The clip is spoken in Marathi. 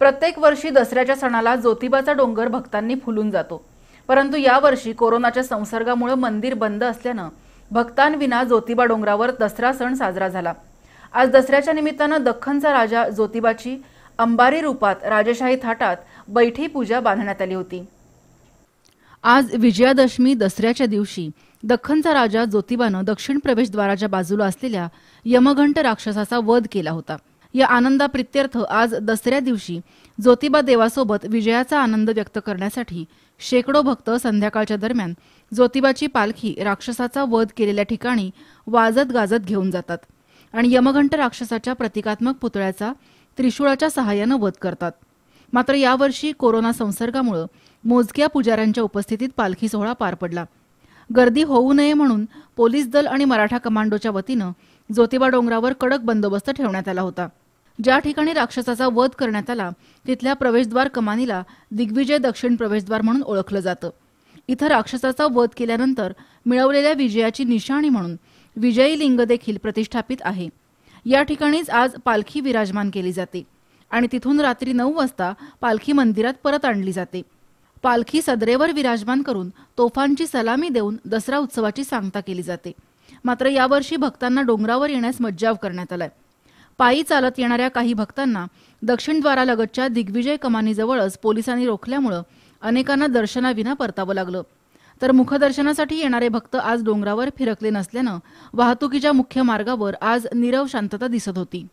प्रत्येक वर्षी दसऱ्याच्या सणाला ज्योतिबाचा डोंगर भक्तांनी फुलून जातो परंतु यावर्षी कोरोनाच्या संसर्गामुळे मंदिर बंद असल्यानं भक्तांविना ज्योतिबा डोंगरावर दसरा सण साजरा झाला आज दसऱ्याच्या निमित्तानं दख्खनचा राजा ज्योतिबाची अंबारी रूपात राजशाही थाटात बैठी पूजा बांधण्यात आली होती आज विजयादशमी दसऱ्याच्या दिवशी दख्खनचा राजा ज्योतिबानं दक्षिण प्रवेशद्वाराच्या बाजूला असलेल्या यमघंट राक्षसाचा वध केला होता या आनंदाप्रित्यर्थ आज दसऱ्या दिवशी जोतिबा देवासोबत विजयाचा आनंद व्यक्त करण्यासाठी शेकडो भक्त संध्याकाळच्या दरम्यान जोतिबाची पालखी राक्षसाचा वध केलेल्या ठिकाणी वाजत गाजत घेऊन जातात आणि यमघंट राक्षसाच्या प्रतिकात्मक पुतळ्याचा त्रिशूळाच्या सहाय्यानं वध करतात मात्र यावर्षी कोरोना संसर्गामुळे मोजक्या पुजाऱ्यांच्या उपस्थितीत पालखी सोहळा पार पडला गर्दी होऊ नये म्हणून पोलीस दल आणि मराठा कमांडोच्या वतीनं जोतिबा डोंगरावर कडक बंदोबस्त ठेवण्यात आला होता ज्या ठिकाणी राक्षसाचा वध करण्यात आला तिथल्या प्रवेशद्वार कमानीला दिग्विजय दक्षिण प्रवेशद्वार म्हणून ओळखलं जातं इथं राक्षसाचा वध केल्यानंतर मिळवलेल्या विजयाची निशाणी म्हणून विजयी लिंग देखील प्रतिष्ठापित आहे या ठिकाणीच आज पालखी विराजमान केली जाते आणि तिथून रात्री नऊ वाजता पालखी मंदिरात परत आणली जाते पालखी सदरेवर विराजमान करून तोफांची सलामी देऊन दसरा उत्सवाची सांगता केली जाते मात्र यावर्षी भक्तांना डोंगरावर येण्यास मज्जाव करण्यात आलाय पायी चालत येणाऱ्या काही भक्तांना दक्षिणद्वारालगतच्या दिग्विजय कमानीजवळच पोलिसांनी रोखल्यामुळं अनेकांना दर्शनाविना परतावं लागलं तर मुखदर्शनासाठी येणारे भक्त आज डोंगरावर फिरकले नसल्यानं वाहतुकीच्या मुख्य मार्गावर आज नीरव शांतता दिसत होती